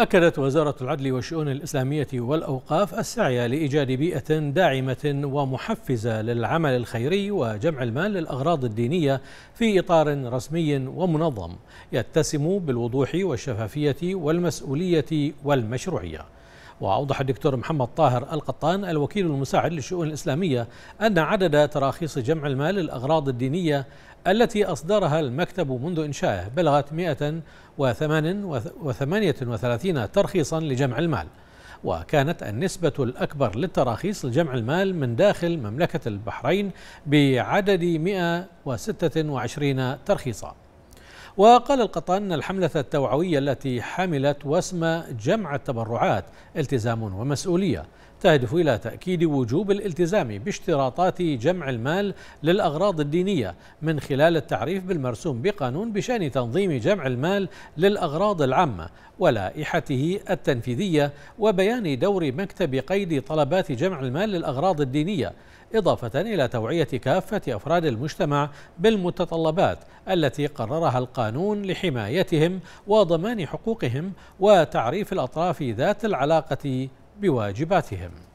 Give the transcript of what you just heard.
أكدت وزارة العدل والشؤون الإسلامية والأوقاف السعي لإيجاد بيئة داعمة ومحفزة للعمل الخيري وجمع المال للأغراض الدينية في إطار رسمي ومنظم يتسم بالوضوح والشفافية والمسؤولية والمشروعية وأوضح الدكتور محمد طاهر القطان الوكيل المساعد للشؤون الإسلامية أن عدد تراخيص جمع المال للأغراض الدينية التي أصدرها المكتب منذ إنشائه بلغت 138 ترخيصا لجمع المال وكانت النسبة الأكبر للتراخيص لجمع المال من داخل مملكة البحرين بعدد 126 ترخيصاً وقال القطان أن الحملة التوعوية التي حملت وسم جمع التبرعات التزام ومسؤولية تهدف إلى تأكيد وجوب الالتزام باشتراطات جمع المال للأغراض الدينية من خلال التعريف بالمرسوم بقانون بشأن تنظيم جمع المال للأغراض العامة ولائحته التنفيذية وبيان دور مكتب قيد طلبات جمع المال للأغراض الدينية إضافة إلى توعية كافة أفراد المجتمع بالمتطلبات التي قررها القانون لحمايتهم وضمان حقوقهم وتعريف الأطراف ذات العلاقة بواجباتهم